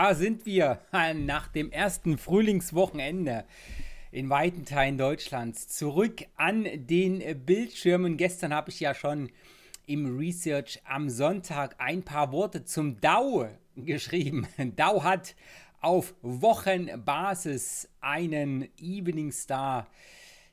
da sind wir nach dem ersten Frühlingswochenende in weiten Teilen Deutschlands. Zurück an den Bildschirmen. Gestern habe ich ja schon im Research am Sonntag ein paar Worte zum DAU geschrieben. DAU hat auf Wochenbasis einen Evening Star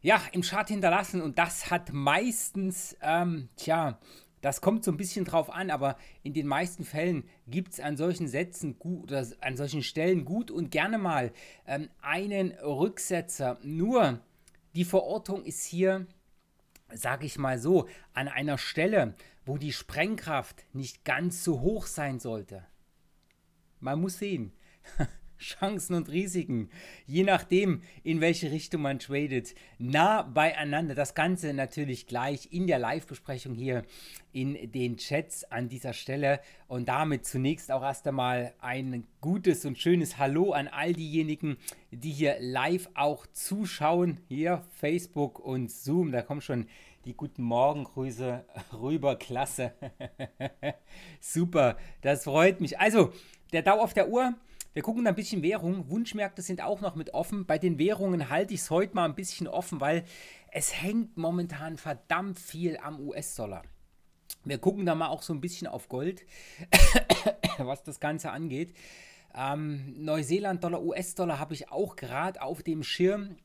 ja, im Chart hinterlassen und das hat meistens, ähm, tja, das kommt so ein bisschen drauf an, aber in den meisten Fällen gibt es an solchen Sätzen gut oder an solchen Stellen gut und gerne mal ähm, einen Rücksetzer. Nur die Verortung ist hier, sage ich mal so, an einer Stelle, wo die Sprengkraft nicht ganz so hoch sein sollte. Man muss sehen. Chancen und Risiken, je nachdem, in welche Richtung man tradet, nah beieinander. Das Ganze natürlich gleich in der Live-Besprechung hier in den Chats an dieser Stelle. Und damit zunächst auch erst einmal ein gutes und schönes Hallo an all diejenigen, die hier live auch zuschauen. Hier Facebook und Zoom, da kommen schon die guten Morgengrüße rüber. Klasse. Super, das freut mich. Also, der Dau auf der Uhr. Wir gucken da ein bisschen Währung. Wunschmärkte sind auch noch mit offen. Bei den Währungen halte ich es heute mal ein bisschen offen, weil es hängt momentan verdammt viel am US-Dollar. Wir gucken da mal auch so ein bisschen auf Gold, was das Ganze angeht. Ähm, Neuseeland-Dollar, US-Dollar habe ich auch gerade auf dem Schirm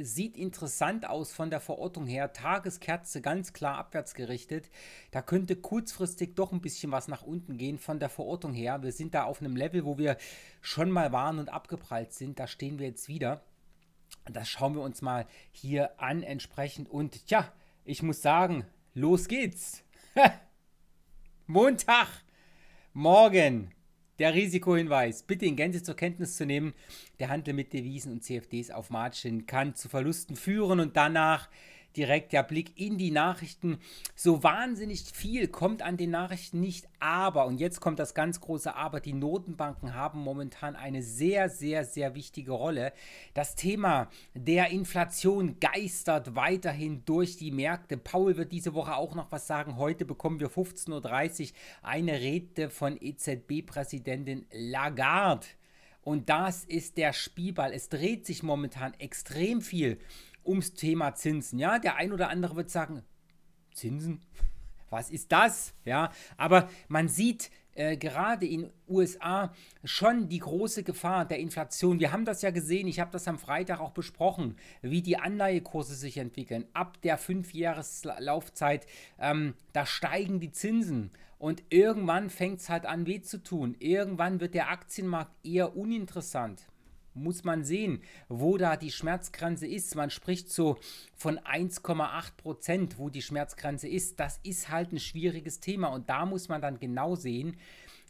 sieht interessant aus von der Verortung her. Tageskerze ganz klar abwärts gerichtet. Da könnte kurzfristig doch ein bisschen was nach unten gehen von der Verortung her. Wir sind da auf einem Level, wo wir schon mal waren und abgeprallt sind. Da stehen wir jetzt wieder. Das schauen wir uns mal hier an entsprechend. Und tja, ich muss sagen, los geht's. Montag, morgen. Der Risikohinweis, bitte in Gänze zur Kenntnis zu nehmen, der Handel mit Devisen und CFDs auf Margin kann zu Verlusten führen und danach direkt der Blick in die Nachrichten. So wahnsinnig viel kommt an den Nachrichten nicht, aber, und jetzt kommt das ganz große Aber, die Notenbanken haben momentan eine sehr, sehr, sehr wichtige Rolle. Das Thema der Inflation geistert weiterhin durch die Märkte. Paul wird diese Woche auch noch was sagen. Heute bekommen wir 15.30 Uhr eine Rede von EZB-Präsidentin Lagarde. Und das ist der Spielball. Es dreht sich momentan extrem viel ums Thema Zinsen. Ja, der ein oder andere wird sagen, Zinsen? Was ist das? Ja, aber man sieht, äh, gerade in USA schon die große Gefahr der Inflation. Wir haben das ja gesehen, ich habe das am Freitag auch besprochen, wie die Anleihekurse sich entwickeln. Ab der Fünfjahreslaufzeit, ähm, da steigen die Zinsen und irgendwann fängt es halt an weh zu tun. Irgendwann wird der Aktienmarkt eher uninteressant muss man sehen, wo da die Schmerzgrenze ist. Man spricht so von 1,8 Prozent, wo die Schmerzgrenze ist. Das ist halt ein schwieriges Thema und da muss man dann genau sehen,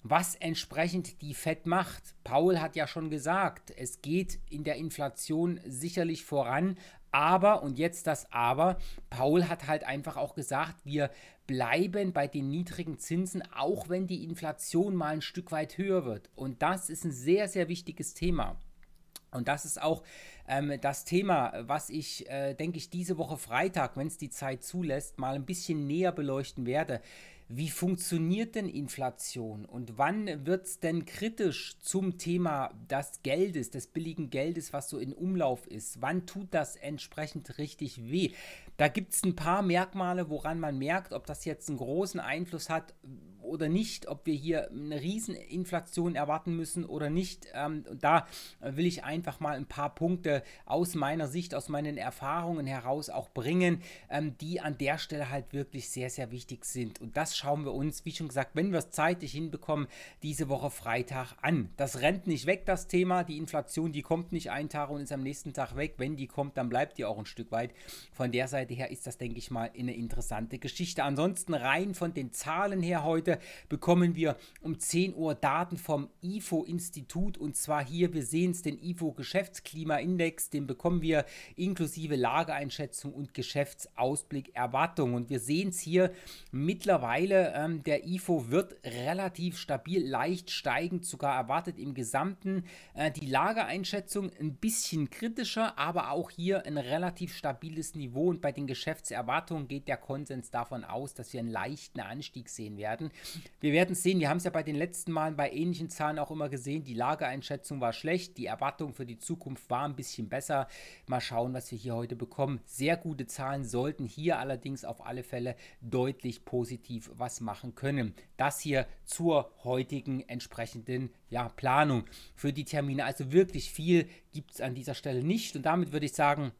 was entsprechend die FED macht. Paul hat ja schon gesagt, es geht in der Inflation sicherlich voran, aber, und jetzt das Aber, Paul hat halt einfach auch gesagt, wir bleiben bei den niedrigen Zinsen, auch wenn die Inflation mal ein Stück weit höher wird. Und das ist ein sehr, sehr wichtiges Thema. Und das ist auch ähm, das Thema, was ich, äh, denke ich, diese Woche Freitag, wenn es die Zeit zulässt, mal ein bisschen näher beleuchten werde. Wie funktioniert denn Inflation und wann wird es denn kritisch zum Thema des Geldes, des billigen Geldes, was so in Umlauf ist? Wann tut das entsprechend richtig weh? Da gibt es ein paar Merkmale, woran man merkt, ob das jetzt einen großen Einfluss hat oder nicht, ob wir hier eine Rieseninflation erwarten müssen oder nicht. Ähm, und da will ich einfach mal ein paar Punkte aus meiner Sicht, aus meinen Erfahrungen heraus auch bringen, ähm, die an der Stelle halt wirklich sehr, sehr wichtig sind. Und das schauen wir uns, wie schon gesagt, wenn wir es zeitlich hinbekommen, diese Woche Freitag an. Das rennt nicht weg, das Thema. Die Inflation, die kommt nicht einen Tag und ist am nächsten Tag weg. Wenn die kommt, dann bleibt die auch ein Stück weit. Von der Seite her ist das, denke ich mal, eine interessante Geschichte. Ansonsten rein von den Zahlen her heute bekommen wir um 10 Uhr Daten vom IFO-Institut und zwar hier, wir sehen es, den IFO-Geschäftsklimaindex, den bekommen wir inklusive Lageeinschätzung und Geschäftsausblick Erwartung und wir sehen es hier mittlerweile, ähm, der IFO wird relativ stabil, leicht steigend sogar erwartet im Gesamten. Äh, die Lageeinschätzung ein bisschen kritischer, aber auch hier ein relativ stabiles Niveau und bei den Geschäftserwartungen geht der Konsens davon aus, dass wir einen leichten Anstieg sehen werden. Wir werden es sehen. Wir haben es ja bei den letzten Malen bei ähnlichen Zahlen auch immer gesehen. Die Lageeinschätzung war schlecht. Die Erwartung für die Zukunft war ein bisschen besser. Mal schauen, was wir hier heute bekommen. Sehr gute Zahlen sollten hier allerdings auf alle Fälle deutlich positiv was machen können. Das hier zur heutigen entsprechenden ja, Planung für die Termine. Also wirklich viel gibt es an dieser Stelle nicht. Und damit würde ich sagen,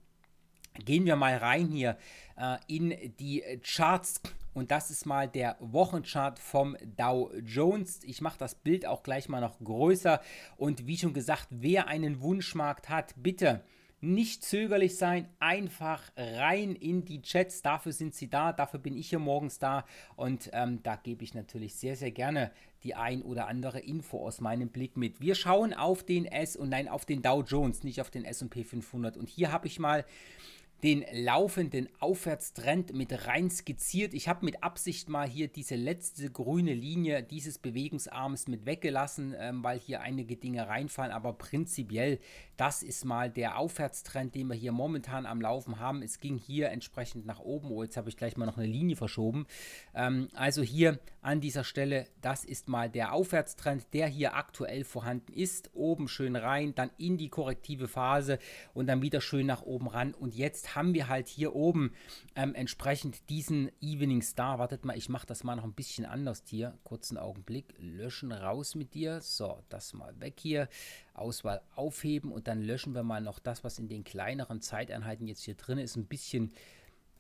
gehen wir mal rein hier äh, in die Charts und das ist mal der Wochenchart vom Dow Jones. Ich mache das Bild auch gleich mal noch größer. Und wie schon gesagt, wer einen Wunschmarkt hat, bitte nicht zögerlich sein, einfach rein in die Chats. Dafür sind sie da, dafür bin ich hier morgens da und ähm, da gebe ich natürlich sehr, sehr gerne die ein oder andere Info aus meinem Blick mit. Wir schauen auf den S und nein, auf den Dow Jones, nicht auf den SP 500. Und hier habe ich mal den laufenden Aufwärtstrend mit rein skizziert. Ich habe mit Absicht mal hier diese letzte grüne Linie dieses Bewegungsarms mit weggelassen, ähm, weil hier einige Dinge reinfallen. Aber prinzipiell, das ist mal der Aufwärtstrend, den wir hier momentan am Laufen haben. Es ging hier entsprechend nach oben. Oh, jetzt habe ich gleich mal noch eine Linie verschoben. Ähm, also hier an dieser Stelle, das ist mal der Aufwärtstrend, der hier aktuell vorhanden ist. Oben schön rein, dann in die korrektive Phase und dann wieder schön nach oben ran. Und jetzt haben wir halt hier oben ähm, entsprechend diesen Evening Star. Wartet mal, ich mache das mal noch ein bisschen anders hier. Kurzen Augenblick. Löschen, raus mit dir. So, das mal weg hier. Auswahl aufheben und dann löschen wir mal noch das, was in den kleineren Zeiteinheiten jetzt hier drin ist. Ein bisschen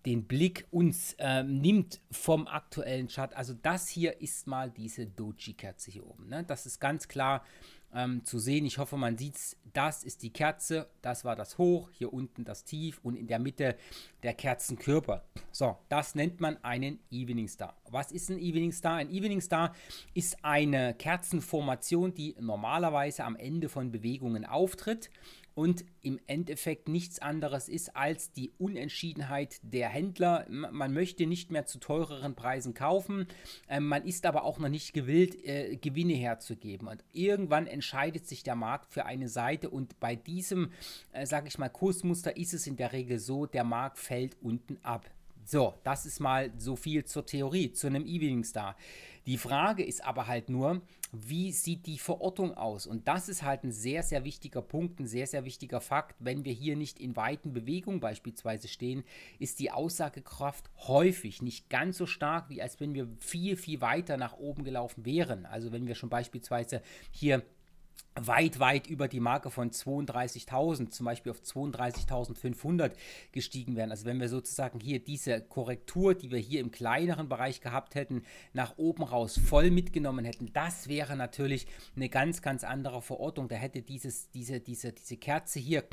den Blick uns äh, nimmt vom aktuellen Chart. Also das hier ist mal diese Doji-Kerze hier oben. Ne? Das ist ganz klar ähm, zu sehen. Ich hoffe, man sieht es. Das ist die Kerze, das war das Hoch, hier unten das Tief und in der Mitte der Kerzenkörper. So, das nennt man einen Evening Star. Was ist ein Evening Star? Ein Evening Star ist eine Kerzenformation, die normalerweise am Ende von Bewegungen auftritt und im Endeffekt nichts anderes ist als die Unentschiedenheit der Händler. Man möchte nicht mehr zu teureren Preisen kaufen, äh, man ist aber auch noch nicht gewillt, äh, Gewinne herzugeben. Und irgendwann entscheidet sich der Markt für eine Seite und bei diesem, äh, sage ich mal, Kursmuster ist es in der Regel so, der Markt fällt unten ab. So, das ist mal so viel zur Theorie, zu einem Evening Star. Die Frage ist aber halt nur, wie sieht die Verortung aus? Und das ist halt ein sehr, sehr wichtiger Punkt, ein sehr, sehr wichtiger Fakt. Wenn wir hier nicht in weiten Bewegungen beispielsweise stehen, ist die Aussagekraft häufig nicht ganz so stark, wie als wenn wir viel, viel weiter nach oben gelaufen wären. Also wenn wir schon beispielsweise hier weit, weit über die Marke von 32.000, zum Beispiel auf 32.500 gestiegen wären. Also wenn wir sozusagen hier diese Korrektur, die wir hier im kleineren Bereich gehabt hätten, nach oben raus voll mitgenommen hätten, das wäre natürlich eine ganz, ganz andere Verordnung. Da hätte dieses, diese, diese, diese Kerze hier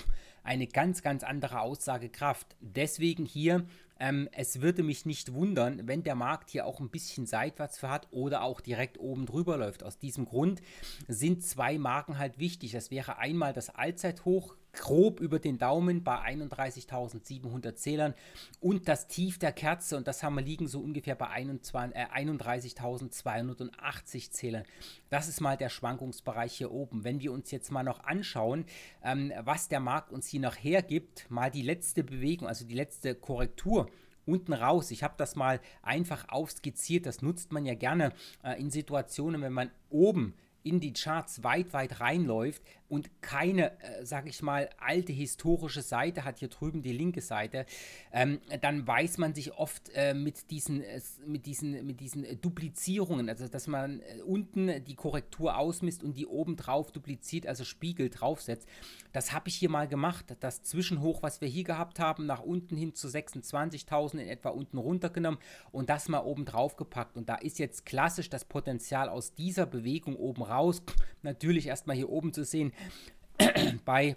eine ganz, ganz andere Aussagekraft. Deswegen hier, ähm, es würde mich nicht wundern, wenn der Markt hier auch ein bisschen seitwärts verharrt oder auch direkt oben drüber läuft. Aus diesem Grund sind zwei Marken halt wichtig. Das wäre einmal das Allzeithoch grob über den Daumen bei 31.700 Zählern und das Tief der Kerze und das haben wir liegen so ungefähr bei äh, 31.280 Zählern. Das ist mal der Schwankungsbereich hier oben. Wenn wir uns jetzt mal noch anschauen, ähm, was der Markt uns hier noch hergibt, mal die letzte Bewegung, also die letzte Korrektur unten raus. Ich habe das mal einfach aufskizziert. Das nutzt man ja gerne äh, in Situationen, wenn man oben in die Charts weit, weit reinläuft, und keine, äh, sag ich mal, alte historische Seite hat, hier drüben die linke Seite, ähm, dann weiß man sich oft äh, mit, diesen, äh, mit, diesen, mit diesen äh, Duplizierungen, also dass man äh, unten die Korrektur ausmisst und die oben drauf dupliziert, also Spiegel draufsetzt. Das habe ich hier mal gemacht. Das Zwischenhoch, was wir hier gehabt haben, nach unten hin zu 26.000 in etwa unten runtergenommen und das mal oben drauf gepackt. Und da ist jetzt klassisch das Potenzial aus dieser Bewegung oben raus natürlich erstmal hier oben zu sehen bei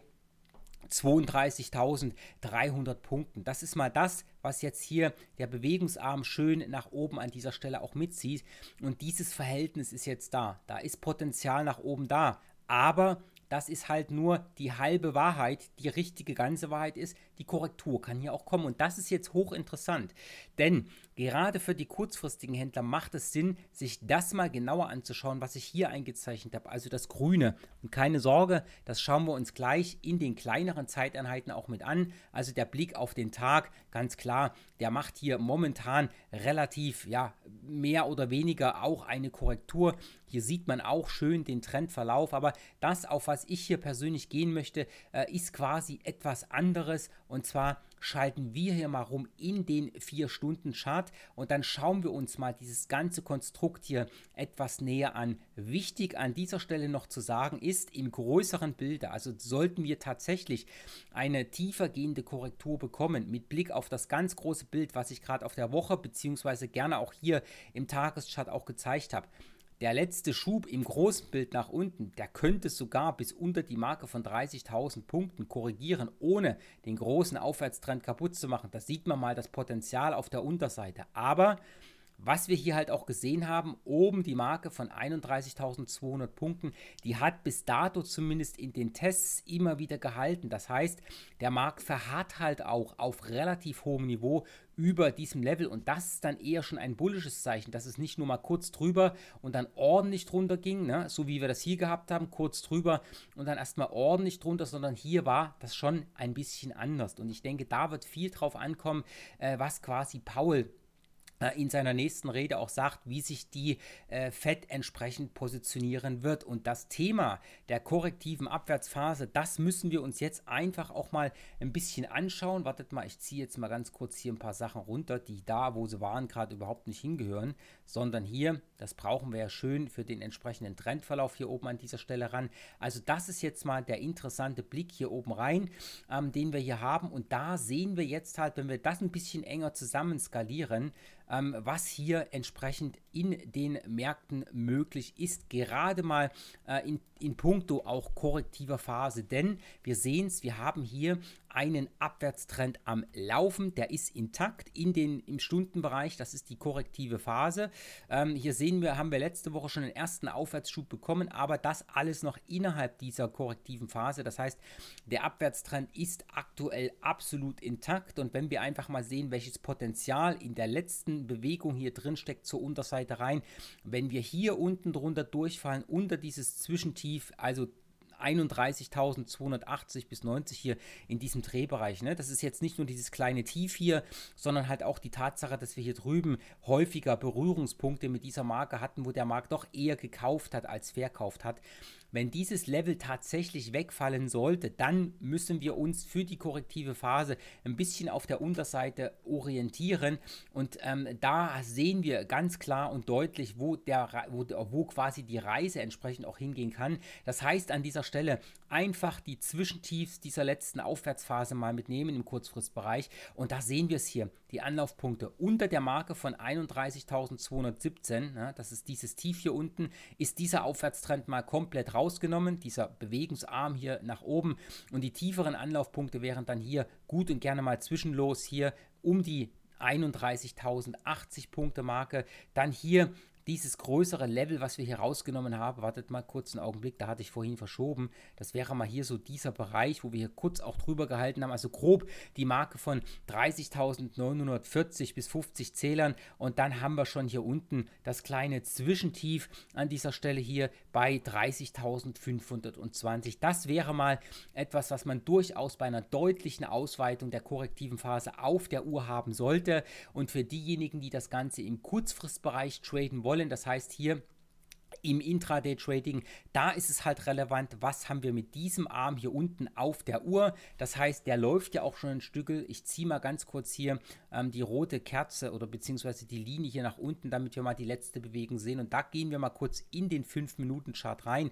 32.300 Punkten. Das ist mal das, was jetzt hier der Bewegungsarm schön nach oben an dieser Stelle auch mitzieht. Und dieses Verhältnis ist jetzt da. Da ist Potenzial nach oben da. Aber das ist halt nur die halbe Wahrheit. Die richtige ganze Wahrheit ist, die Korrektur kann hier auch kommen und das ist jetzt hochinteressant, denn gerade für die kurzfristigen Händler macht es Sinn, sich das mal genauer anzuschauen, was ich hier eingezeichnet habe, also das Grüne. Und keine Sorge, das schauen wir uns gleich in den kleineren Zeiteinheiten auch mit an. Also der Blick auf den Tag, ganz klar, der macht hier momentan relativ, ja, mehr oder weniger auch eine Korrektur. Hier sieht man auch schön den Trendverlauf, aber das, auf was ich hier persönlich gehen möchte, äh, ist quasi etwas anderes und zwar schalten wir hier mal rum in den 4-Stunden-Chart und dann schauen wir uns mal dieses ganze Konstrukt hier etwas näher an. Wichtig an dieser Stelle noch zu sagen ist, im größeren Bilde, also sollten wir tatsächlich eine tiefergehende Korrektur bekommen, mit Blick auf das ganz große Bild, was ich gerade auf der Woche beziehungsweise gerne auch hier im Tageschart auch gezeigt habe, der letzte Schub im großen Bild nach unten, der könnte sogar bis unter die Marke von 30.000 Punkten korrigieren, ohne den großen Aufwärtstrend kaputt zu machen. Da sieht man mal das Potenzial auf der Unterseite. Aber was wir hier halt auch gesehen haben, oben die Marke von 31.200 Punkten, die hat bis dato zumindest in den Tests immer wieder gehalten. Das heißt, der Markt verharrt halt auch auf relativ hohem Niveau über diesem Level und das ist dann eher schon ein bullisches Zeichen, dass es nicht nur mal kurz drüber und dann ordentlich drunter ging, ne? so wie wir das hier gehabt haben, kurz drüber und dann erstmal ordentlich drunter, sondern hier war das schon ein bisschen anders und ich denke, da wird viel drauf ankommen, äh, was quasi Paul äh, in seiner nächsten Rede auch sagt, wie sich die äh, Fed entsprechend positionieren wird. Und das Thema der korrektiven Abwärtsphase, das müssen wir uns jetzt einfach auch mal ein bisschen anschauen. Wartet mal, ich ziehe jetzt mal ganz kurz hier ein paar Sachen runter, die da, wo sie waren, gerade überhaupt nicht hingehören sondern hier, das brauchen wir ja schön für den entsprechenden Trendverlauf hier oben an dieser Stelle ran. Also das ist jetzt mal der interessante Blick hier oben rein, ähm, den wir hier haben und da sehen wir jetzt halt, wenn wir das ein bisschen enger zusammen skalieren, ähm, was hier entsprechend in den Märkten möglich ist, gerade mal äh, in, in puncto auch korrektiver Phase, denn wir sehen es, wir haben hier einen Abwärtstrend am Laufen. Der ist intakt in den, im Stundenbereich. Das ist die korrektive Phase. Ähm, hier sehen wir, haben wir letzte Woche schon den ersten Aufwärtsschub bekommen, aber das alles noch innerhalb dieser korrektiven Phase. Das heißt, der Abwärtstrend ist aktuell absolut intakt. Und wenn wir einfach mal sehen, welches Potenzial in der letzten Bewegung hier drin steckt zur Unterseite rein, wenn wir hier unten drunter durchfallen, unter dieses Zwischentief, also 31.280 bis 90 hier in diesem Drehbereich. Ne? Das ist jetzt nicht nur dieses kleine Tief hier, sondern halt auch die Tatsache, dass wir hier drüben häufiger Berührungspunkte mit dieser Marke hatten, wo der Markt doch eher gekauft hat als verkauft hat. Wenn dieses Level tatsächlich wegfallen sollte, dann müssen wir uns für die korrektive Phase ein bisschen auf der Unterseite orientieren. Und ähm, da sehen wir ganz klar und deutlich, wo, der, wo, wo quasi die Reise entsprechend auch hingehen kann. Das heißt an dieser Stelle einfach die Zwischentiefs dieser letzten Aufwärtsphase mal mitnehmen im Kurzfristbereich. Und da sehen wir es hier, die Anlaufpunkte unter der Marke von 31.217, ja, ne, das ist dieses Tief hier unten, ist dieser Aufwärtstrend mal komplett raus rausgenommen, dieser Bewegungsarm hier nach oben und die tieferen Anlaufpunkte wären dann hier gut und gerne mal zwischenlos hier um die 31.080 Punkte Marke. Dann hier dieses größere Level, was wir hier rausgenommen haben, wartet mal kurz einen Augenblick, da hatte ich vorhin verschoben. Das wäre mal hier so dieser Bereich, wo wir hier kurz auch drüber gehalten haben. Also grob die Marke von 30.940 bis 50 Zählern. Und dann haben wir schon hier unten das kleine Zwischentief an dieser Stelle hier bei 30.520. Das wäre mal etwas, was man durchaus bei einer deutlichen Ausweitung der korrektiven Phase auf der Uhr haben sollte. Und für diejenigen, die das Ganze im Kurzfristbereich traden wollen, wollen. Das heißt hier im Intraday-Trading, da ist es halt relevant, was haben wir mit diesem Arm hier unten auf der Uhr. Das heißt, der läuft ja auch schon ein Stückel. Ich ziehe mal ganz kurz hier ähm, die rote Kerze oder beziehungsweise die Linie hier nach unten, damit wir mal die letzte Bewegung sehen. Und da gehen wir mal kurz in den 5-Minuten-Chart rein.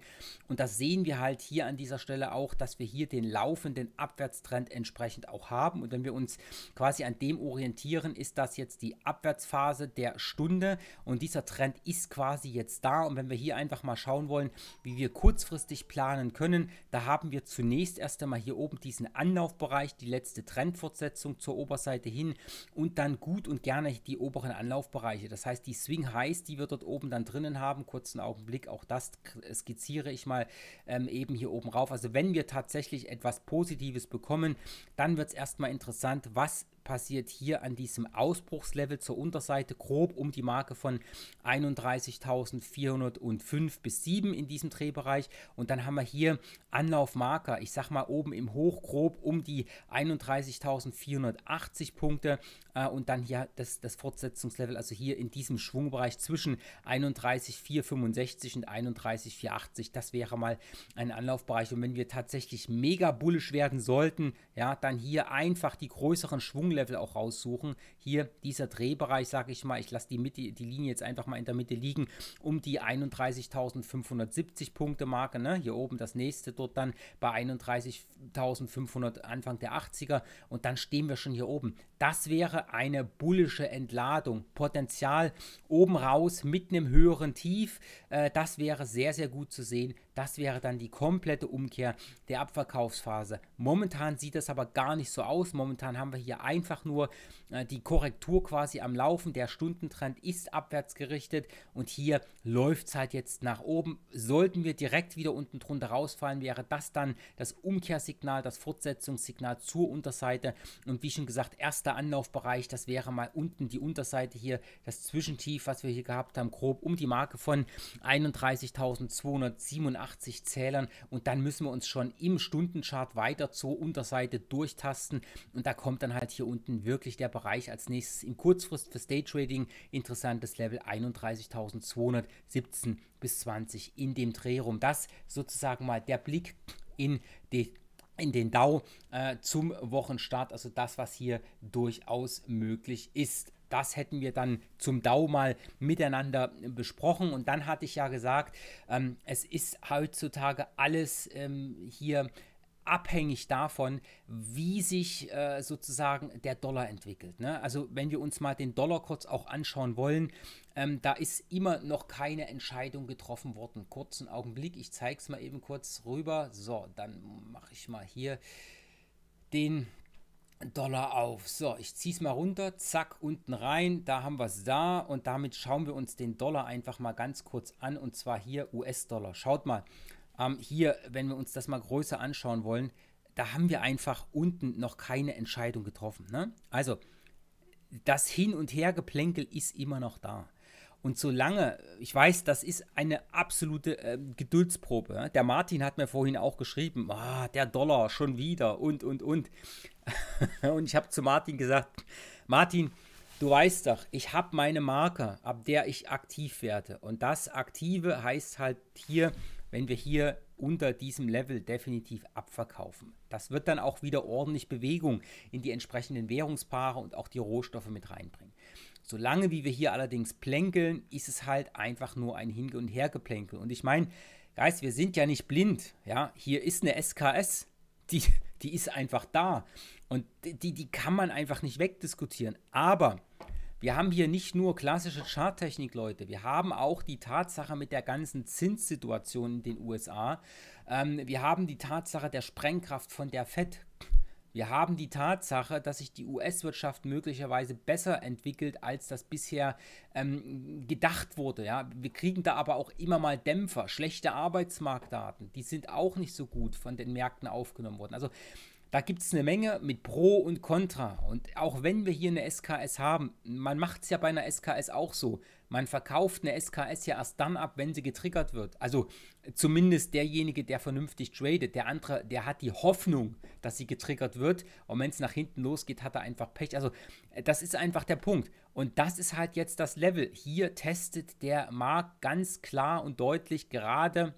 Und da sehen wir halt hier an dieser Stelle auch, dass wir hier den laufenden Abwärtstrend entsprechend auch haben. Und wenn wir uns quasi an dem orientieren, ist das jetzt die Abwärtsphase der Stunde. Und dieser Trend ist quasi jetzt da. Und wenn wir hier einfach mal schauen wollen, wie wir kurzfristig planen können. Da haben wir zunächst erst einmal hier oben diesen Anlaufbereich, die letzte Trendfortsetzung zur Oberseite hin und dann gut und gerne die oberen Anlaufbereiche. Das heißt, die Swing Highs, die wir dort oben dann drinnen haben, kurzen Augenblick, auch das skizziere ich mal ähm, eben hier oben rauf. Also wenn wir tatsächlich etwas Positives bekommen, dann wird es erstmal interessant, was passiert hier an diesem Ausbruchslevel zur Unterseite grob um die Marke von 31.405 bis 7 in diesem Drehbereich. Und dann haben wir hier Anlaufmarker, ich sag mal oben im Hoch grob um die 31.480 Punkte äh, und dann hier das, das Fortsetzungslevel, also hier in diesem Schwungbereich zwischen 31.465 und 31.480. Das wäre mal ein Anlaufbereich. Und wenn wir tatsächlich mega bullisch werden sollten, ja, dann hier einfach die größeren Schwunglevel Skill-Level auch raussuchen. Hier dieser Drehbereich, sage ich mal, ich lasse die, die Linie jetzt einfach mal in der Mitte liegen, um die 31.570 Punkte Marke. Ne? Hier oben das nächste, dort dann bei 31.500 Anfang der 80er und dann stehen wir schon hier oben. Das wäre eine bullische Entladung. Potenzial oben raus mit einem höheren Tief. Äh, das wäre sehr, sehr gut zu sehen. Das wäre dann die komplette Umkehr der Abverkaufsphase. Momentan sieht das aber gar nicht so aus. Momentan haben wir hier ein einfach nur äh, die Korrektur quasi am Laufen. Der Stundentrend ist abwärts gerichtet und hier läuft es halt jetzt nach oben. Sollten wir direkt wieder unten drunter rausfallen, wäre das dann das Umkehrsignal, das Fortsetzungssignal zur Unterseite. Und wie schon gesagt, erster Anlaufbereich, das wäre mal unten die Unterseite hier, das Zwischentief, was wir hier gehabt haben, grob um die Marke von 31.287 Zählern. Und dann müssen wir uns schon im Stundenchart weiter zur Unterseite durchtasten. Und da kommt dann halt hier unten Stunden wirklich der Bereich als nächstes in Kurzfrist für Stage Trading interessantes Level 31.217 bis 20 in dem Drehraum. Das sozusagen mal der Blick in die in den DAO äh, zum Wochenstart, also das, was hier durchaus möglich ist das hätten wir dann zum DAO mal miteinander besprochen. Und dann hatte ich ja gesagt, ähm, es ist heutzutage alles ähm, hier abhängig davon, wie sich äh, sozusagen der Dollar entwickelt. Ne? Also wenn wir uns mal den Dollar kurz auch anschauen wollen, ähm, da ist immer noch keine Entscheidung getroffen worden. Kurzen Augenblick, ich zeige es mal eben kurz rüber. So, dann mache ich mal hier den Dollar auf. So, ich ziehe es mal runter, zack, unten rein, da haben wir es da und damit schauen wir uns den Dollar einfach mal ganz kurz an und zwar hier US-Dollar. Schaut mal, ähm, hier, wenn wir uns das mal größer anschauen wollen, da haben wir einfach unten noch keine Entscheidung getroffen. Ne? Also das Hin- und Hergeplänkel ist immer noch da. Und solange, ich weiß, das ist eine absolute äh, Geduldsprobe. Ne? Der Martin hat mir vorhin auch geschrieben, ah, der Dollar schon wieder und, und, und. und ich habe zu Martin gesagt, Martin, du weißt doch, ich habe meine Marke, ab der ich aktiv werde. Und das Aktive heißt halt hier wenn wir hier unter diesem Level definitiv abverkaufen. Das wird dann auch wieder ordentlich Bewegung in die entsprechenden Währungspaare und auch die Rohstoffe mit reinbringen. Solange wie wir hier allerdings plänkeln, ist es halt einfach nur ein Hin- und Hergeplänkel. Und ich meine, Geist, wir sind ja nicht blind. Ja, hier ist eine SKS, die, die ist einfach da. Und die, die kann man einfach nicht wegdiskutieren. Aber wir haben hier nicht nur klassische Charttechnik, Leute. Wir haben auch die Tatsache mit der ganzen Zinssituation in den USA. Ähm, wir haben die Tatsache der Sprengkraft von der FED. Wir haben die Tatsache, dass sich die US-Wirtschaft möglicherweise besser entwickelt, als das bisher ähm, gedacht wurde. Ja? Wir kriegen da aber auch immer mal Dämpfer, schlechte Arbeitsmarktdaten, die sind auch nicht so gut von den Märkten aufgenommen worden. Also da gibt es eine Menge mit Pro und Contra. Und auch wenn wir hier eine SKS haben, man macht es ja bei einer SKS auch so. Man verkauft eine SKS ja erst dann ab, wenn sie getriggert wird. Also äh, zumindest derjenige, der vernünftig tradet. Der andere, der hat die Hoffnung, dass sie getriggert wird. Und wenn es nach hinten losgeht, hat er einfach Pech. Also äh, das ist einfach der Punkt. Und das ist halt jetzt das Level. Hier testet der Markt ganz klar und deutlich gerade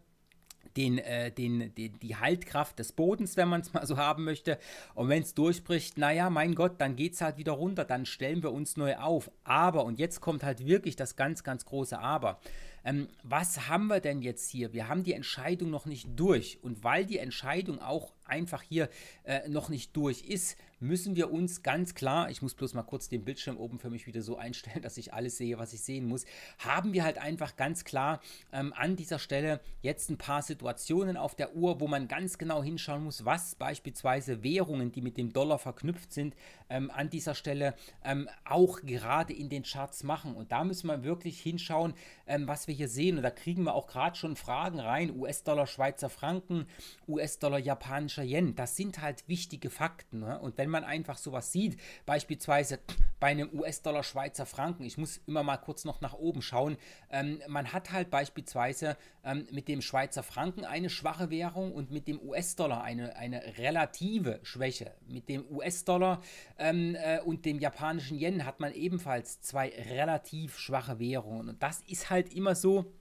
den, äh, den, den, die Haltkraft des Bodens, wenn man es mal so haben möchte. Und wenn es durchbricht, naja, mein Gott, dann geht es halt wieder runter, dann stellen wir uns neu auf. Aber, und jetzt kommt halt wirklich das ganz, ganz große Aber. Ähm, was haben wir denn jetzt hier? Wir haben die Entscheidung noch nicht durch. Und weil die Entscheidung auch einfach hier äh, noch nicht durch ist, müssen wir uns ganz klar, ich muss bloß mal kurz den Bildschirm oben für mich wieder so einstellen, dass ich alles sehe, was ich sehen muss, haben wir halt einfach ganz klar ähm, an dieser Stelle jetzt ein paar Situationen auf der Uhr, wo man ganz genau hinschauen muss, was beispielsweise Währungen, die mit dem Dollar verknüpft sind, ähm, an dieser Stelle ähm, auch gerade in den Charts machen. Und da müssen wir wirklich hinschauen, ähm, was wir hier sehen. Und da kriegen wir auch gerade schon Fragen rein. US-Dollar, Schweizer Franken, US-Dollar, japanische chinesischer Yen, das sind halt wichtige Fakten. Ne? Und wenn man einfach sowas sieht, beispielsweise bei einem US-Dollar Schweizer Franken, ich muss immer mal kurz noch nach oben schauen, ähm, man hat halt beispielsweise ähm, mit dem Schweizer Franken eine schwache Währung und mit dem US-Dollar eine, eine relative Schwäche. Mit dem US-Dollar ähm, äh, und dem japanischen Yen hat man ebenfalls zwei relativ schwache Währungen. Und das ist halt immer so,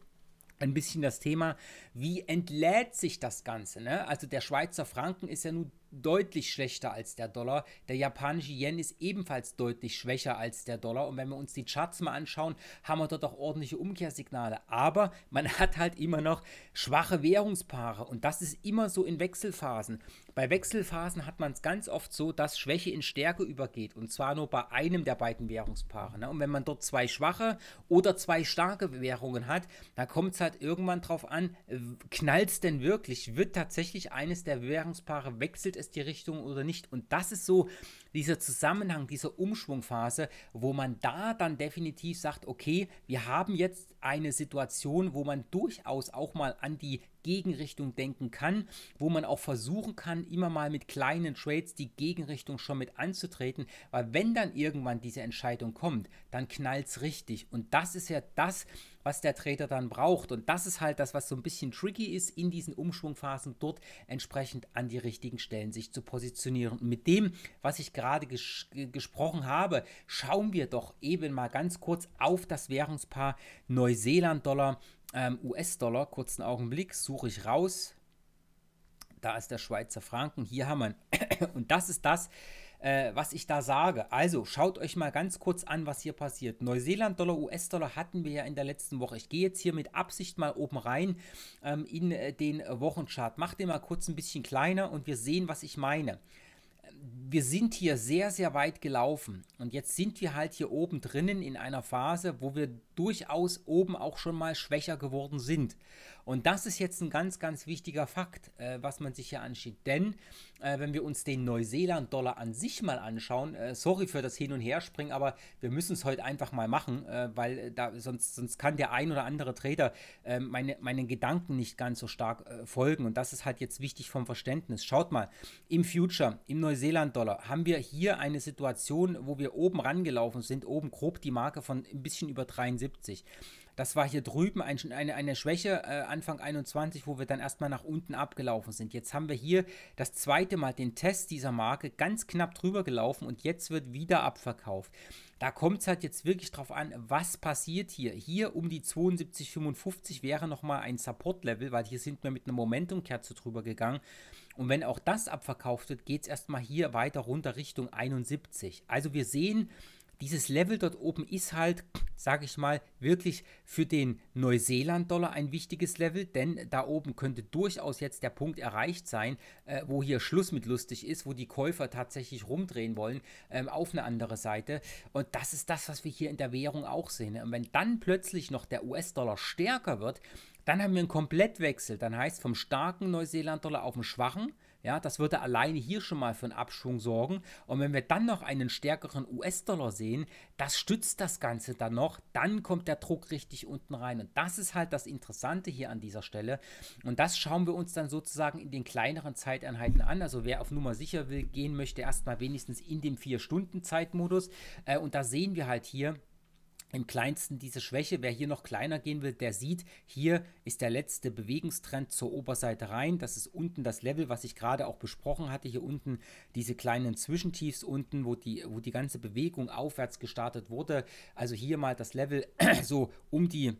ein bisschen das Thema, wie entlädt sich das Ganze? Ne? Also der Schweizer Franken ist ja nun deutlich schlechter als der Dollar. Der japanische Yen ist ebenfalls deutlich schwächer als der Dollar. Und wenn wir uns die Charts mal anschauen, haben wir dort auch ordentliche Umkehrsignale. Aber man hat halt immer noch schwache Währungspaare. Und das ist immer so in Wechselphasen. Bei Wechselphasen hat man es ganz oft so, dass Schwäche in Stärke übergeht. Und zwar nur bei einem der beiden Währungspaare. Ne? Und wenn man dort zwei schwache oder zwei starke Währungen hat, dann kommt es halt irgendwann drauf an, knallt es denn wirklich? Wird tatsächlich eines der Währungspaare wechselt es die Richtung oder nicht. Und das ist so dieser Zusammenhang, dieser Umschwungphase, wo man da dann definitiv sagt, okay, wir haben jetzt eine Situation, wo man durchaus auch mal an die Gegenrichtung denken kann, wo man auch versuchen kann, immer mal mit kleinen Trades die Gegenrichtung schon mit anzutreten, weil wenn dann irgendwann diese Entscheidung kommt, dann knallt es richtig. Und das ist ja das, was der Trader dann braucht. Und das ist halt das, was so ein bisschen tricky ist, in diesen Umschwungphasen dort entsprechend an die richtigen Stellen sich zu positionieren. Und mit dem, was ich gerade ges gesprochen habe, schauen wir doch eben mal ganz kurz auf das Währungspaar Neuseeland-Dollar. Ähm, US-Dollar, kurzen Augenblick, suche ich raus, da ist der Schweizer Franken, hier haben wir, und das ist das, äh, was ich da sage. Also schaut euch mal ganz kurz an, was hier passiert. Neuseeland-Dollar, US-Dollar hatten wir ja in der letzten Woche. Ich gehe jetzt hier mit Absicht mal oben rein ähm, in äh, den Wochenchart. Macht den mal kurz ein bisschen kleiner und wir sehen, was ich meine wir sind hier sehr, sehr weit gelaufen. Und jetzt sind wir halt hier oben drinnen in einer Phase, wo wir durchaus oben auch schon mal schwächer geworden sind. Und das ist jetzt ein ganz, ganz wichtiger Fakt, äh, was man sich hier anschaut. Denn äh, wenn wir uns den Neuseeland-Dollar an sich mal anschauen, äh, sorry für das Hin- und Herspringen, aber wir müssen es heute einfach mal machen, äh, weil äh, da, sonst, sonst kann der ein oder andere Trader äh, meine, meinen Gedanken nicht ganz so stark folgen. Und das ist halt jetzt wichtig vom Verständnis. Schaut mal, im Future, im Neuseeland-Dollar, haben wir hier eine Situation, wo wir oben rangelaufen sind, oben grob die Marke von ein bisschen über 73 das war hier drüben ein, eine, eine Schwäche äh, Anfang 21, wo wir dann erstmal nach unten abgelaufen sind. Jetzt haben wir hier das zweite Mal den Test dieser Marke ganz knapp drüber gelaufen und jetzt wird wieder abverkauft. Da kommt es halt jetzt wirklich drauf an, was passiert hier. Hier um die 72,55 wäre nochmal ein Support-Level, weil hier sind wir mit einer Momentumkerze drüber gegangen. Und wenn auch das abverkauft wird, geht es erstmal hier weiter runter Richtung 71. Also wir sehen, dieses Level dort oben ist halt, sage ich mal, wirklich für den Neuseeland-Dollar ein wichtiges Level, denn da oben könnte durchaus jetzt der Punkt erreicht sein, äh, wo hier Schluss mit lustig ist, wo die Käufer tatsächlich rumdrehen wollen ähm, auf eine andere Seite. Und das ist das, was wir hier in der Währung auch sehen. Und wenn dann plötzlich noch der US-Dollar stärker wird, dann haben wir einen Komplettwechsel. Dann heißt vom starken Neuseeland-Dollar auf den schwachen ja, das würde alleine hier schon mal für einen Abschwung sorgen. Und wenn wir dann noch einen stärkeren US-Dollar sehen, das stützt das Ganze dann noch. Dann kommt der Druck richtig unten rein. Und das ist halt das Interessante hier an dieser Stelle. Und das schauen wir uns dann sozusagen in den kleineren Zeiteinheiten an. Also wer auf Nummer sicher will, gehen möchte, erstmal wenigstens in dem 4-Stunden-Zeitmodus. Äh, und da sehen wir halt hier, im kleinsten diese Schwäche. Wer hier noch kleiner gehen will, der sieht, hier ist der letzte Bewegungstrend zur Oberseite rein. Das ist unten das Level, was ich gerade auch besprochen hatte. Hier unten diese kleinen Zwischentiefs unten, wo die, wo die ganze Bewegung aufwärts gestartet wurde. Also hier mal das Level so um die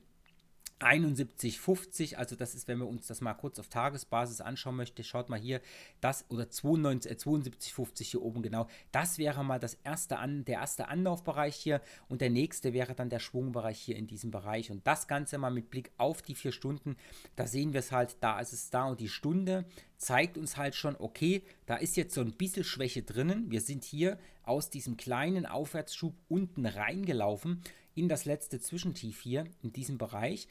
71,50, also das ist, wenn wir uns das mal kurz auf Tagesbasis anschauen möchten, schaut mal hier, das oder 72,50 äh, hier oben genau, das wäre mal das erste an, der erste Anlaufbereich hier und der nächste wäre dann der Schwungbereich hier in diesem Bereich und das Ganze mal mit Blick auf die vier Stunden, da sehen wir es halt, da ist es da und die Stunde zeigt uns halt schon, okay, da ist jetzt so ein bisschen Schwäche drinnen, wir sind hier aus diesem kleinen Aufwärtsschub unten reingelaufen in das letzte Zwischentief hier in diesem Bereich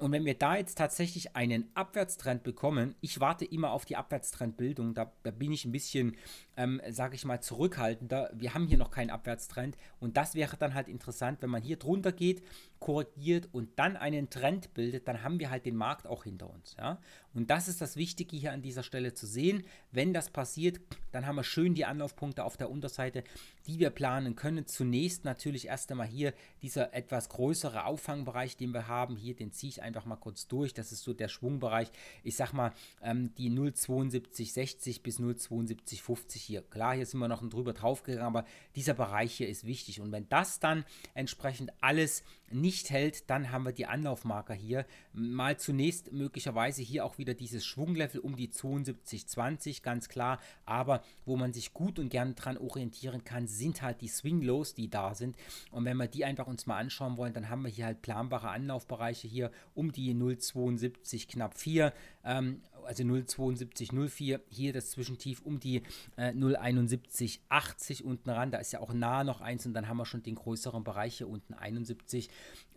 und wenn wir da jetzt tatsächlich einen Abwärtstrend bekommen, ich warte immer auf die Abwärtstrendbildung, da, da bin ich ein bisschen, ähm, sage ich mal, zurückhaltender. Wir haben hier noch keinen Abwärtstrend und das wäre dann halt interessant, wenn man hier drunter geht korrigiert und dann einen Trend bildet, dann haben wir halt den Markt auch hinter uns. Ja? Und das ist das Wichtige hier an dieser Stelle zu sehen. Wenn das passiert, dann haben wir schön die Anlaufpunkte auf der Unterseite, die wir planen können. Zunächst natürlich erst einmal hier dieser etwas größere Auffangbereich, den wir haben. Hier, den ziehe ich einfach mal kurz durch. Das ist so der Schwungbereich. Ich sag mal, ähm, die 0,7260 bis 0,7250 hier. Klar, hier sind wir noch drüber drauf gegangen, aber dieser Bereich hier ist wichtig. Und wenn das dann entsprechend alles nicht hält, dann haben wir die Anlaufmarker hier. Mal zunächst möglicherweise hier auch wieder dieses Schwunglevel um die 72,20, ganz klar. Aber wo man sich gut und gerne dran orientieren kann, sind halt die Swing-Lows, die da sind. Und wenn wir die einfach uns mal anschauen wollen, dann haben wir hier halt planbare Anlaufbereiche hier um die 0,72 knapp 4. Ähm, also 0,7204, hier das Zwischentief um die äh, 0,7180 unten ran, da ist ja auch nah noch eins und dann haben wir schon den größeren Bereich hier unten 71,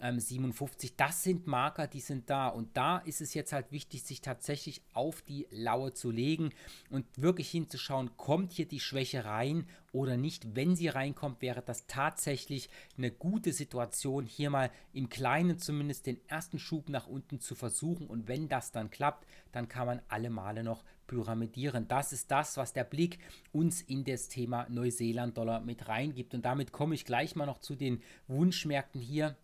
ähm, 57. Das sind Marker, die sind da und da ist es jetzt halt wichtig, sich tatsächlich auf die Laue zu legen und wirklich hinzuschauen, kommt hier die Schwäche rein oder nicht. Wenn sie reinkommt, wäre das tatsächlich eine gute Situation, hier mal im Kleinen zumindest den ersten Schub nach unten zu versuchen und wenn das dann klappt, dann kann man man alle Male noch pyramidieren. Das ist das, was der Blick uns in das Thema Neuseeland-Dollar mit reingibt. Und damit komme ich gleich mal noch zu den Wunschmärkten hier.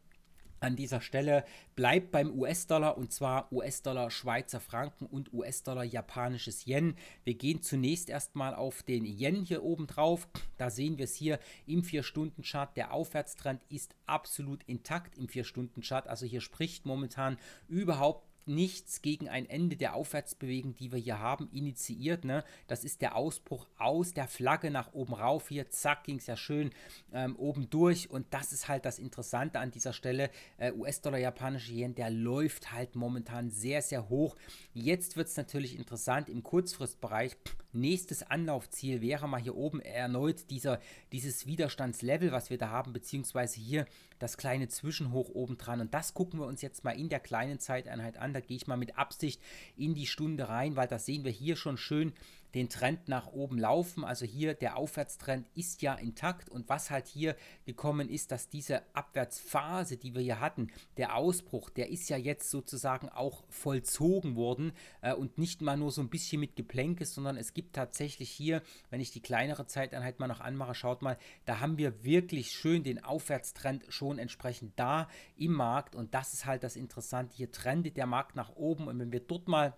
An dieser Stelle bleibt beim US-Dollar und zwar US-Dollar Schweizer Franken und US-Dollar japanisches Yen. Wir gehen zunächst erstmal auf den Yen hier oben drauf. Da sehen wir es hier im 4-Stunden-Chart. Der Aufwärtstrend ist absolut intakt im 4-Stunden-Chart. Also hier spricht momentan überhaupt nichts gegen ein Ende der Aufwärtsbewegung, die wir hier haben, initiiert. Ne? Das ist der Ausbruch aus der Flagge nach oben rauf. Hier, zack, ging es ja schön ähm, oben durch. Und das ist halt das Interessante an dieser Stelle. Äh, US-Dollar, japanische Yen, der läuft halt momentan sehr, sehr hoch. Jetzt wird es natürlich interessant im Kurzfristbereich. Pff, nächstes Anlaufziel wäre mal hier oben erneut dieser, dieses Widerstandslevel, was wir da haben, beziehungsweise hier das kleine Zwischenhoch oben dran. Und das gucken wir uns jetzt mal in der kleinen Zeiteinheit an. Da gehe ich mal mit Absicht in die Stunde rein, weil das sehen wir hier schon schön den Trend nach oben laufen. Also hier der Aufwärtstrend ist ja intakt und was halt hier gekommen ist, dass diese Abwärtsphase, die wir hier hatten, der Ausbruch, der ist ja jetzt sozusagen auch vollzogen worden äh, und nicht mal nur so ein bisschen mit Geplänke, sondern es gibt tatsächlich hier, wenn ich die kleinere Zeiteinheit mal noch anmache, schaut mal, da haben wir wirklich schön den Aufwärtstrend schon entsprechend da im Markt und das ist halt das Interessante, hier trendet der Markt nach oben und wenn wir dort mal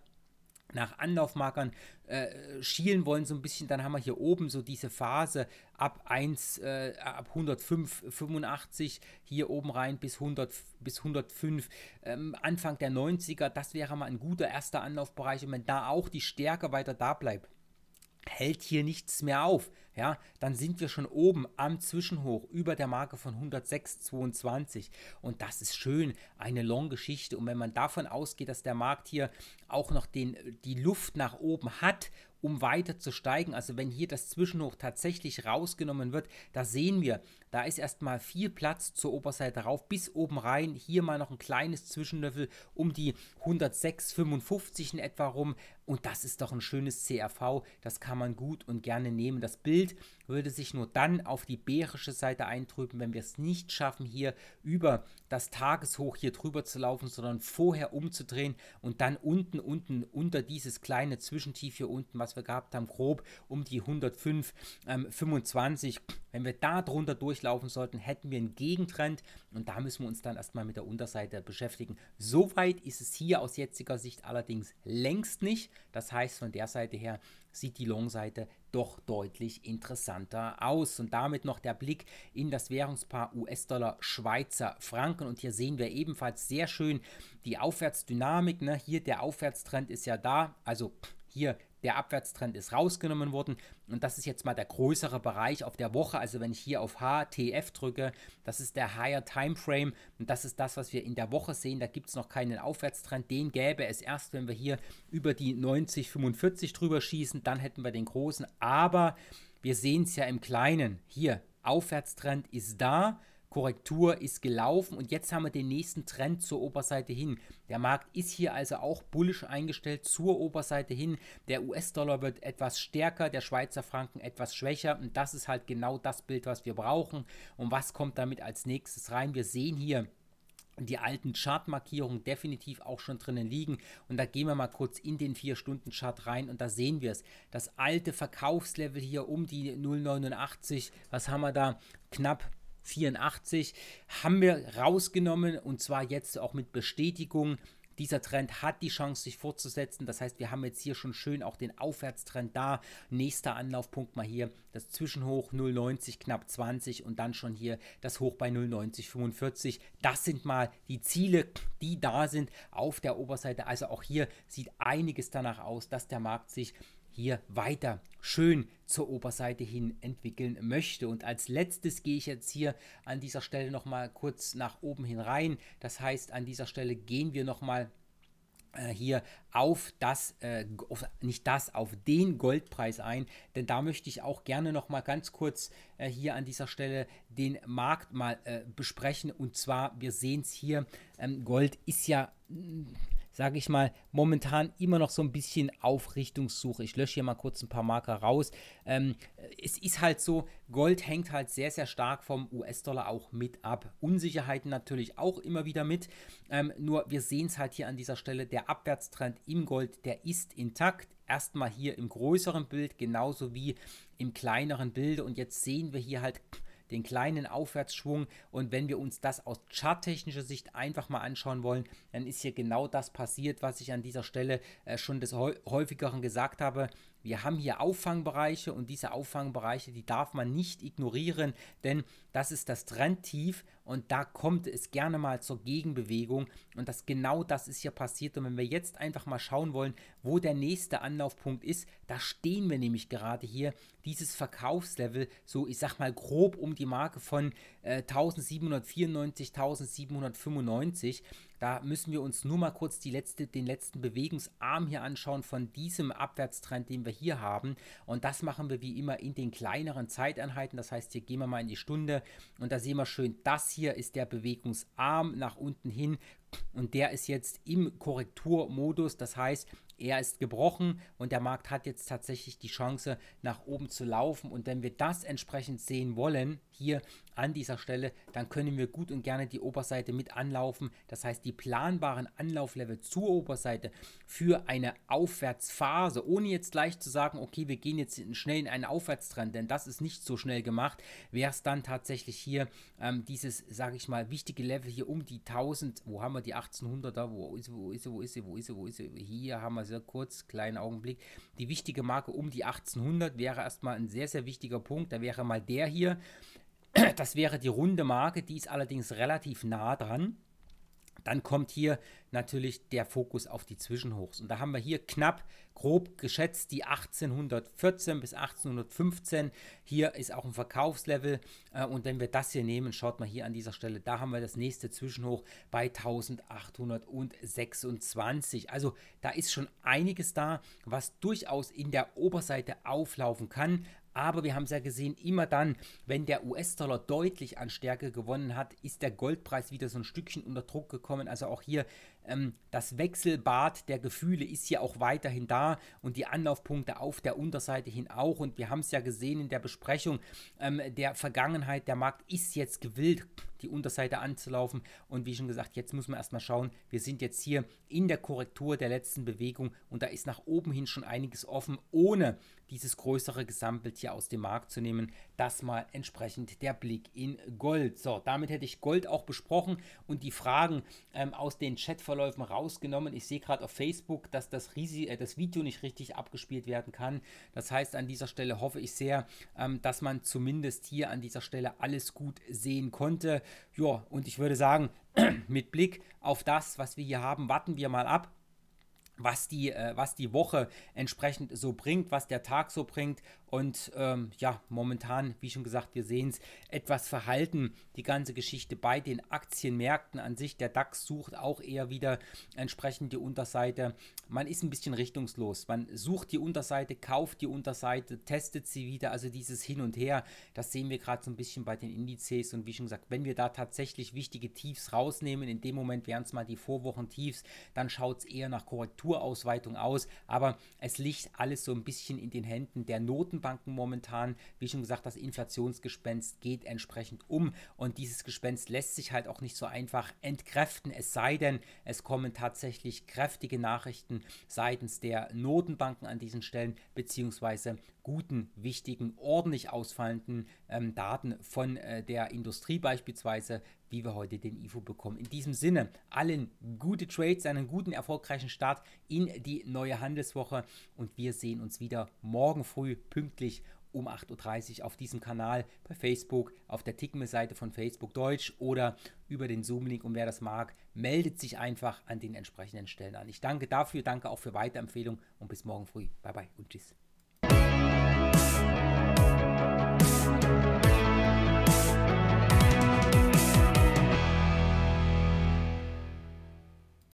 nach Anlaufmarkern äh, schielen wollen, so ein bisschen, dann haben wir hier oben so diese Phase ab 1, äh, ab 105, 85, hier oben rein bis 100, bis 105, ähm, Anfang der 90er, das wäre mal ein guter erster Anlaufbereich und wenn da auch die Stärke weiter da bleibt, hält hier nichts mehr auf, ja, dann sind wir schon oben am Zwischenhoch über der Marke von 106,22 und das ist schön, eine Long-Geschichte und wenn man davon ausgeht, dass der Markt hier auch noch den, die Luft nach oben hat, um weiter zu steigen, also wenn hier das Zwischenhoch tatsächlich rausgenommen wird, da sehen wir, da ist erstmal viel Platz zur Oberseite rauf bis oben rein. Hier mal noch ein kleines Zwischenlöffel um die 106,55 in etwa rum. Und das ist doch ein schönes CRV. Das kann man gut und gerne nehmen. Das Bild würde sich nur dann auf die bärische Seite eintrüben, wenn wir es nicht schaffen, hier über das Tageshoch hier drüber zu laufen, sondern vorher umzudrehen und dann unten, unten unter dieses kleine Zwischentief hier unten, was wir gehabt haben, grob um die 105,25. ähm, Wenn wir da drunter durch durchlaufen sollten, hätten wir einen Gegentrend und da müssen wir uns dann erstmal mit der Unterseite beschäftigen. Soweit ist es hier aus jetziger Sicht allerdings längst nicht. Das heißt, von der Seite her sieht die Long-Seite doch deutlich interessanter aus. Und damit noch der Blick in das Währungspaar US-Dollar Schweizer Franken. Und hier sehen wir ebenfalls sehr schön die Aufwärtsdynamik. Ne? Hier der Aufwärtstrend ist ja da. Also hier der Abwärtstrend ist rausgenommen worden und das ist jetzt mal der größere Bereich auf der Woche. Also wenn ich hier auf HTF drücke, das ist der Higher Time Frame und das ist das, was wir in der Woche sehen. Da gibt es noch keinen Aufwärtstrend. Den gäbe es erst, wenn wir hier über die 90,45 drüber schießen, dann hätten wir den großen. Aber wir sehen es ja im Kleinen. Hier, Aufwärtstrend ist da Korrektur ist gelaufen und jetzt haben wir den nächsten Trend zur Oberseite hin. Der Markt ist hier also auch bullisch eingestellt zur Oberseite hin. Der US-Dollar wird etwas stärker, der Schweizer Franken etwas schwächer und das ist halt genau das Bild, was wir brauchen. Und was kommt damit als nächstes rein? Wir sehen hier die alten Chartmarkierungen definitiv auch schon drinnen liegen. Und da gehen wir mal kurz in den 4-Stunden-Chart rein und da sehen wir es. Das alte Verkaufslevel hier um die 0,89, was haben wir da? Knapp 84 haben wir rausgenommen und zwar jetzt auch mit Bestätigung. Dieser Trend hat die Chance, sich fortzusetzen. Das heißt, wir haben jetzt hier schon schön auch den Aufwärtstrend da. Nächster Anlaufpunkt mal hier das Zwischenhoch 0,90 knapp 20 und dann schon hier das Hoch bei 0,9045. Das sind mal die Ziele, die da sind auf der Oberseite. Also auch hier sieht einiges danach aus, dass der Markt sich hier weiter schön zur Oberseite hin entwickeln möchte. Und als letztes gehe ich jetzt hier an dieser Stelle nochmal kurz nach oben hin rein. Das heißt, an dieser Stelle gehen wir nochmal äh, hier auf das, äh, auf, nicht das, auf den Goldpreis ein, denn da möchte ich auch gerne nochmal ganz kurz äh, hier an dieser Stelle den Markt mal äh, besprechen und zwar, wir sehen es hier, ähm, Gold ist ja sage ich mal, momentan immer noch so ein bisschen auf Richtungssuche. Ich lösche hier mal kurz ein paar Marker raus. Ähm, es ist halt so, Gold hängt halt sehr, sehr stark vom US-Dollar auch mit ab. Unsicherheiten natürlich auch immer wieder mit. Ähm, nur wir sehen es halt hier an dieser Stelle, der Abwärtstrend im Gold, der ist intakt erstmal hier im größeren Bild genauso wie im kleineren Bild. Und jetzt sehen wir hier halt den kleinen Aufwärtsschwung. Und wenn wir uns das aus charttechnischer Sicht einfach mal anschauen wollen, dann ist hier genau das passiert, was ich an dieser Stelle äh, schon des häufigeren gesagt habe. Wir haben hier Auffangbereiche und diese Auffangbereiche, die darf man nicht ignorieren, denn das ist das Trendtief und da kommt es gerne mal zur Gegenbewegung und das genau das ist hier passiert und wenn wir jetzt einfach mal schauen wollen, wo der nächste Anlaufpunkt ist, da stehen wir nämlich gerade hier dieses Verkaufslevel so ich sag mal grob um die Marke von äh, 1794 1795 da müssen wir uns nur mal kurz letzte, den letzten Bewegungsarm hier anschauen von diesem Abwärtstrend, den wir hier haben. Und das machen wir wie immer in den kleineren Zeiteinheiten. Das heißt, hier gehen wir mal in die Stunde und da sehen wir schön, das hier ist der Bewegungsarm nach unten hin und der ist jetzt im Korrekturmodus. Das heißt, er ist gebrochen und der Markt hat jetzt tatsächlich die Chance, nach oben zu laufen. Und wenn wir das entsprechend sehen wollen, hier an dieser Stelle, dann können wir gut und gerne die Oberseite mit anlaufen. Das heißt, die planbaren Anlauflevel zur Oberseite für eine Aufwärtsphase, ohne jetzt gleich zu sagen, okay, wir gehen jetzt schnell in einen Aufwärtstrend, denn das ist nicht so schnell gemacht, wäre es dann tatsächlich hier ähm, dieses, sage ich mal, wichtige Level hier um die 1000, wo haben wir die 1800er, wo ist sie, wo ist sie, wo ist sie, wo ist sie, wo ist sie, hier haben wir sie sehr kurz, kleinen Augenblick. Die wichtige Marke um die 1800 wäre erstmal ein sehr, sehr wichtiger Punkt. Da wäre mal der hier. Das wäre die runde Marke, die ist allerdings relativ nah dran. Dann kommt hier natürlich der Fokus auf die Zwischenhochs. Und da haben wir hier knapp grob geschätzt die 1814 bis 1815. Hier ist auch ein Verkaufslevel. Äh, und wenn wir das hier nehmen, schaut mal hier an dieser Stelle, da haben wir das nächste Zwischenhoch bei 1826. Also da ist schon einiges da, was durchaus in der Oberseite auflaufen kann. Aber wir haben es ja gesehen, immer dann, wenn der US-Dollar deutlich an Stärke gewonnen hat, ist der Goldpreis wieder so ein Stückchen unter Druck gekommen. Also auch hier ähm, das Wechselbad der Gefühle ist hier auch weiterhin da und die Anlaufpunkte auf der Unterseite hin auch. Und wir haben es ja gesehen in der Besprechung ähm, der Vergangenheit, der Markt ist jetzt gewillt, die Unterseite anzulaufen. Und wie schon gesagt, jetzt muss man erstmal schauen. Wir sind jetzt hier in der Korrektur der letzten Bewegung und da ist nach oben hin schon einiges offen, ohne dieses größere Gesamtbild hier aus dem Markt zu nehmen. Das mal entsprechend der Blick in Gold. So, damit hätte ich Gold auch besprochen und die Fragen ähm, aus den Chat verläufen rausgenommen. Ich sehe gerade auf Facebook, dass das, Risi äh, das Video nicht richtig abgespielt werden kann. Das heißt, an dieser Stelle hoffe ich sehr, ähm, dass man zumindest hier an dieser Stelle alles gut sehen konnte. Ja, und ich würde sagen, mit Blick auf das, was wir hier haben, warten wir mal ab was die, äh, was die Woche entsprechend so bringt, was der Tag so bringt. Und ähm, ja, momentan, wie schon gesagt, wir sehen es, etwas verhalten, die ganze Geschichte bei den Aktienmärkten an sich. Der DAX sucht auch eher wieder entsprechend die Unterseite. Man ist ein bisschen richtungslos. Man sucht die Unterseite, kauft die Unterseite, testet sie wieder. Also dieses Hin und Her, das sehen wir gerade so ein bisschen bei den Indizes. Und wie schon gesagt, wenn wir da tatsächlich wichtige Tiefs rausnehmen, in dem Moment wären es mal die Vorwochen-Tiefs, dann schaut es eher nach Korrektur Konjunkturausweitung aus. Aber es liegt alles so ein bisschen in den Händen der Notenbanken momentan. Wie schon gesagt, das Inflationsgespenst geht entsprechend um und dieses Gespenst lässt sich halt auch nicht so einfach entkräften, es sei denn, es kommen tatsächlich kräftige Nachrichten seitens der Notenbanken an diesen Stellen beziehungsweise guten, wichtigen, ordentlich ausfallenden ähm, Daten von äh, der Industrie beispielsweise, wie wir heute den IFO bekommen. In diesem Sinne, allen gute Trades, einen guten, erfolgreichen Start in die neue Handelswoche und wir sehen uns wieder morgen früh pünktlich um 8.30 Uhr auf diesem Kanal bei Facebook, auf der Tickme-Seite von Facebook Deutsch oder über den Zoom-Link. Und wer das mag, meldet sich einfach an den entsprechenden Stellen an. Ich danke dafür, danke auch für Weiterempfehlung und bis morgen früh. Bye bye und tschüss.